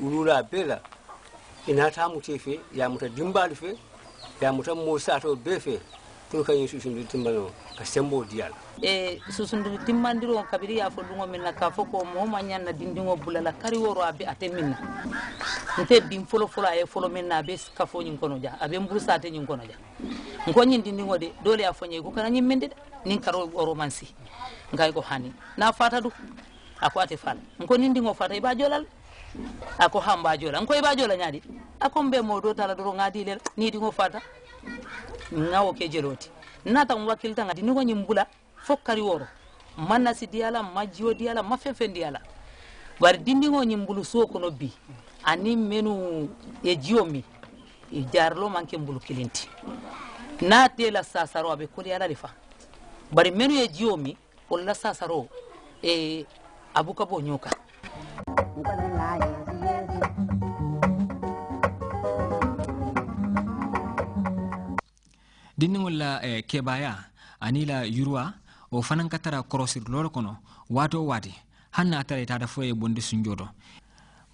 wulula bela inata mute fe ya muta fe ya muta mosa to be fe tun kan yesu sun ka sembo diyal e susun dimbandiro kabiri ya fo dungo na ka fo ko mo ma nyanna dindingo bulala kari woro ate nte bin folo folo folo min na abe ka fo nyin kono ja nyin kono ja nyin dindingo de dole ya fo nyi ko kana nyin nin karo woro mansi e ko hani na fata du fal fata iba e jolal ako hamba jola nkoye ba jola ñaadi akon be modo tala doro ngadi lela niidiŋo fata ŋawo ke jeloti natan wakkilta ŋadi niŋo ñiŋ bula fo kari woro ma nasi diyala dindiŋo ñiŋ bulu suo kono bi aniŋ menu e jiwo mi e jarilo maŋ ke bulu kilinti na tela sasaro a be koliyala le fa bari menu ye jiwo mi wolu la sasaro e abuka bo ñoo kaŋ dindiŋol la eh, kebaya ani la yuruwa o fanaŋ ka tara kɔrɔsiri lɔɔre kɔnɔ waati o waati hani n'a tara i taata fo ye bondi sunjoo dɔ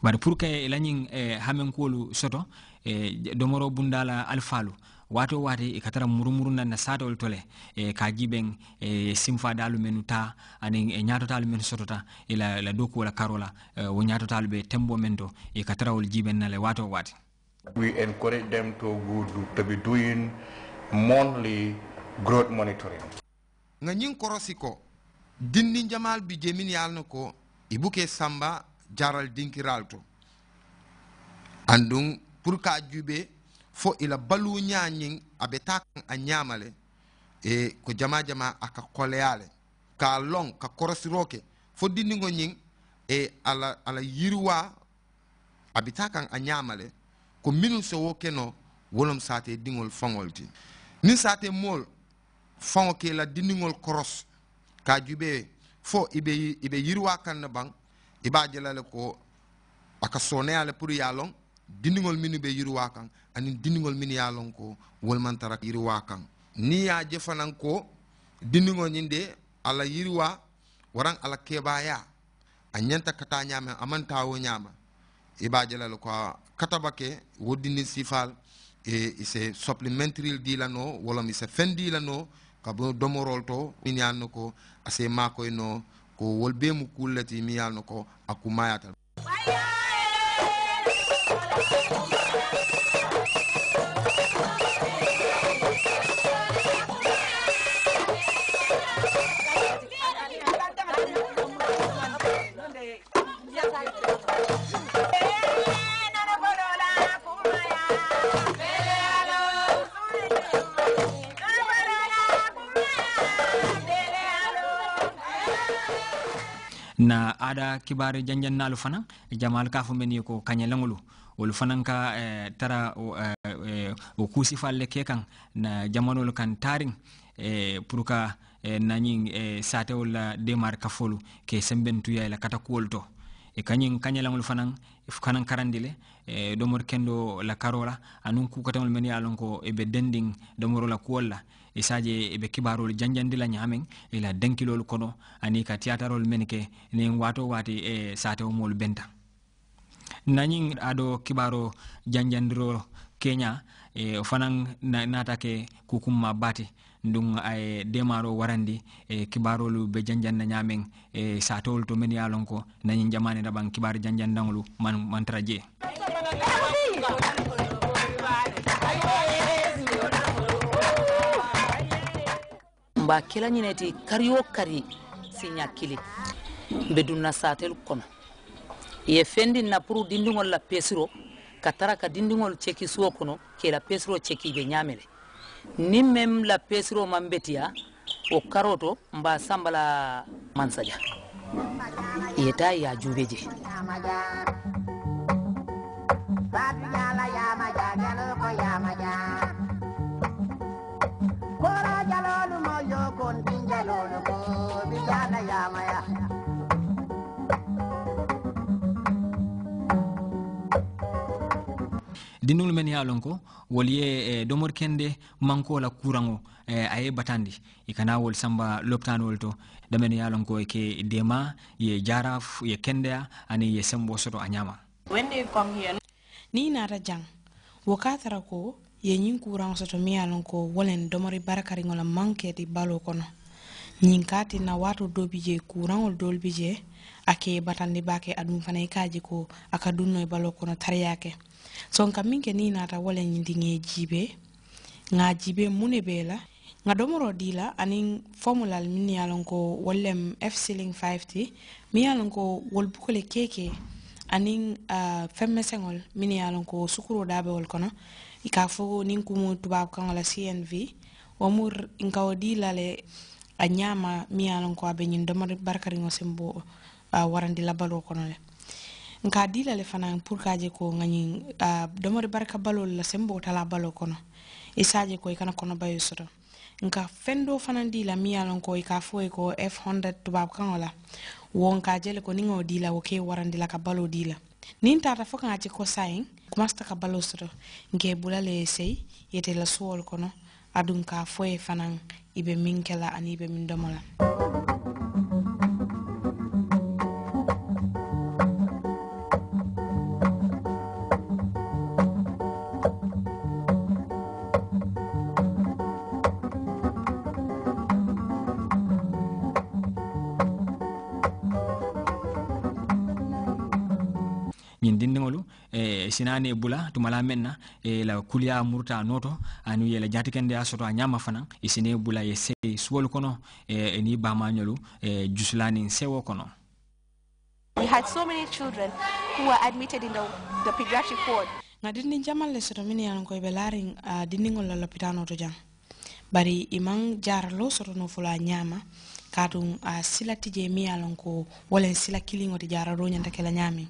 bari pour que lañin eh, hamenkuwolu soto eh, domoro bundala alfalu wato wati e katara murumuru na na satol tole e ka jiben e simfa dalu menu ta anin e nyato talu men sotota ila e la doku la karola e, wo nyato talu be tembo men to e katara wol jiben na le wato wati we encourage them to go do, to be doing monthly growth monitoring nga nyin korosiko dindin jamal bi jemin yalno ibuke samba jaral dinkiral to pour ka juuɓe fo ila balu ñañin aɓe takan a ñamale e ko jama jama aka koleyale ka lon ka korosiroke fo dindigo ñin e ala ala yirwa aɓe takan a ñamale ko minum sowo keno wolom sate dingol fongolti ni sate mool faŋo ke la dindigol koros ka juuɓe fo iɓe iɓe yirwa kan bang i ɓa jelale ko aka soneyale pour ya lon dindigol minu ɓe yirwa kan anin dindigol min ya lon ko wolmantara yirwa kan ni ya je fanan ko dindigol ñin de ala yirwa waran ala keɓaya a ñanta kata ñamen amantawo ñama i ɓa jelale ko katabake woddini sifal e ise supplementaril dilano walla mi se fen dilano kabo domorol to min yanno ko ase ko wolbe mu kullati mi yalno ko akumayatal na ada kibari janjan nalu fana jamal kafu men ko kanyelangulu wolu fanan ka eh, tara o eh, eh, kuusi falle ke kan na jamanolu kan tarin pour ka nañin satewol la démar kafolu ke sembentuya la katakuwol to e kañum kañalagol fanan kanan e, karandi le e domor kendo la karola anun kukatagol men ya lon ko eɓe dendin domorola kuwol la e saji eɓe kibarol janjandila ñamen ila e denkilol kono ani ka tiyatarol men ke nin wato wati e satewmol benta nañin aɗo kibaro janjandiro keña e eh, o fanan natake kukumma bate ndun aye eh, demaro warandi e kibarolu be janjanna ñamen e satowol to men ya lon ko nañi jamane raɓan kibar janjandanlu man mantara je mba kela ñineti kari wo kari siña kili mbe dunna satel kono ye fendi na pour dindiŋol la pesiro ka tara ka dindiŋolu ceki suo kono ke la pesiro ceki be ñaame le niŋ meŋ la pesiro maŋ betiya o karo to mba samba la mansaja yeta ye a juube je Kora jalolu mo ko yamaya dinnul men ye ko wol ye eh, domor kende manko la kurango eh, a ye batandi i kana wol samba lopitanol to damen ye lon ko ke dema ye jaraf ye kendeya ani ye sembo soto a ñama ni nata jang wo katara ko ye ñiŋ kuraŋo soto mi ye ko wolen domori barakariŋo la maŋ keti balo kono ñiŋ kati na waato do bi je kuraŋol doolu bi je a ke batandi bake adum fana i ko aka dunno e balo kono tariyake so nka min kɛ ni nata wala ɲindiŋɛ jibe ŋa jibe mun ne bee la ŋa domoro di la aniŋ min ye lon ko wallem f ceiling 50 mi min ye a lon ko wolbuko le keeke aniŋ uh, fɛnmɛsɛŋol min ye a lon ko sukuro daa be wol kono ikafo ni fo niŋ kumu tubaab kaŋo cnv wo mu nka wo di le a ñaama miŋ ye a lon ko a be ñiŋ domori barikariŋo uh, warandi labalo kono le nka dila le fana pour ka je ko ngani uh, domori barka balo la sembo tala balo kono saje ko kana kono bayo soto nka fendo fana dila mi yalon ko ka fo ko f100 tubab kan la wo nka jele ko ningo la wo ke la ka balo la nin tata fo kan je ko sayin kumasta ka balo soto nge bulale sey yete la suwol kono adun ka fo fana ibe minkela ani ibe min domola e sinani e bula tumala menna e la kulia murta noto anu ye jati kende asoto anyama fana e sine bula ye se suwolu kono e, e ni nyolu e jusulani sewo kono We had so many children who were admitted in the, the pediatric ward. Nga dinin jamal le soto mini yalan be laring uh, diningol la lopitano to jang bari iman jaralo sotono fula ñama kadum a ah, sila tije mi alon ko walen sila kilingo ti jararo ñanta kela ñami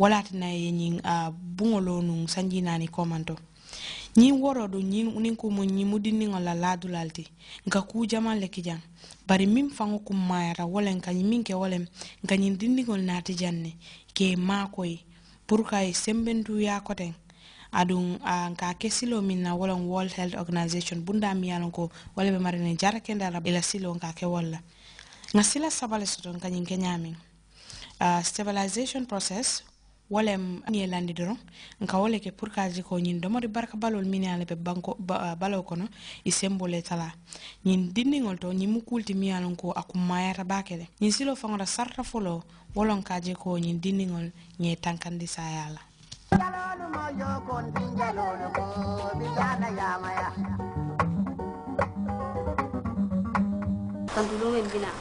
walati na ye ñin a ah, buŋolo nun sanjinani komanto ñin woro do ñin nin ko mo ñimu dinniŋo la laadulal ti nka ku jaman le kijaŋ bari min faŋo kum mayata walen ka min ke walen nka ñin dindiŋol naati jaŋ ne ke maakoyi pour ka ye sembentuya koteŋ adun ah, nka kesilo minna min wolon world health organization bunda mi ko wala be marine jara kende ila silo nka ke walla nga sila sabale soto nka nyin ke ah, stabilization process wolem ni landi doron nka wole ke pour kaji ko nyin domori barka balol minale ala be banko ba, uh, ah, balo kono sembole tala nyin dindingol to nyin mukulti mi yalon ko mayata bakele nyin silo fangora sarta folo wolon kaji ko nyin dindingol nye tankandi sayala Jalolu mo bina.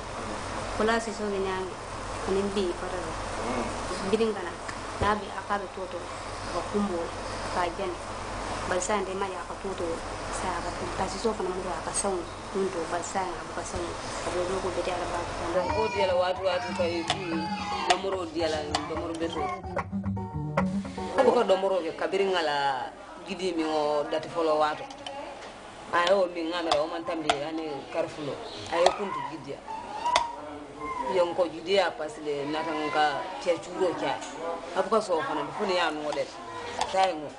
Kola si so yang Kanin bi parara. Bidingana. Nabi akabe toto. Bakumbo. Kajani. Balsa nde maya akatoto. Sa akatum. Kasi so kana mungu akasawu. Tunto balsa abukasawu. Abodoko bete araba. Ko diala watu watu kwa hivi. Domoro diala sabu ko ke kabiri ngala gidi mi o dati folo wato aya o min ngamira oman tambi ani karfulo aya kuntu gidiya yon ko judiya pasle natan ka tiya curo kya abuka so fana fo ne ya no de ngo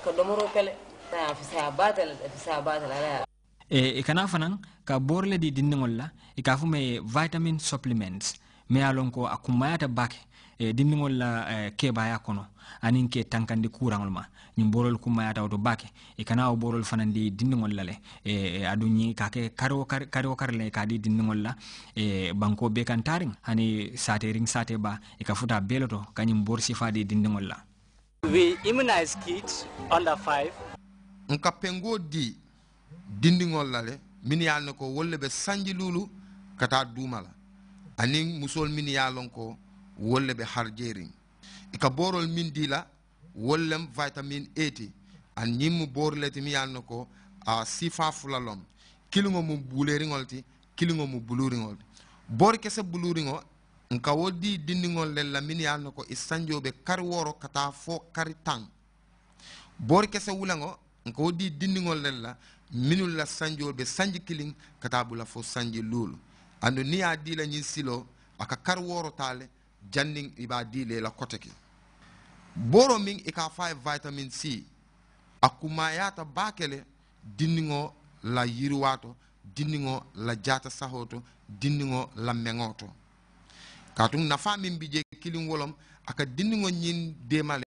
ka domoro kale ta fi sa batal fi sa batal ala e, e kana fana ka borle di dinngolla e ka fume vitamin supplements me alon ko akumayata bake e, dindiŋol la e, eh, kebaya kono aniŋ ke tankandi kuraŋol ma ñiŋ borol kummayata woto bake e kana wo borol fanandi di dindiŋol la le e, eh, aduŋ ñiŋ ka ke kari wo kari, le ka di dindiŋol la e, banko be kan tariŋ hani sateriŋ sate ba e ka futa bee loto ka ñiŋ bor sifa di dindiŋol la We immunize kids under five. Nka pengo di dindiŋol la le min ye a loŋ ko wolu le be sanji luulu ka taa duuma la aniŋ musolu minnu ye a loŋ ko wolle ɓe harjeri ika borol min dila wollem vitamine ti an ñimmu borleti mi yalno ko a sifa fulalom kiliŋo mu buleriŋol ti kiliŋo mu buluriŋol ti bori kese buluriŋo nka wo di dindiŋol le la min yalno ko i sanjo kari woro ka taa fo kari tan bori kese wulaŋo nka wo di dindiŋol le la minul la sanjol ɓe sanji kiliŋ ka bula fo sanji luulu ando ni ye a di la ñiŋ a ka kari woro taa le jannin iba dile la kote ke boro min fa faye vitamin c a kumayata bakele dinnigo la yirwato dinniŋo la jata sahoto dinniŋo la meŋo to katum nafa min bi je kilin wolom aka dinnigo ñin demale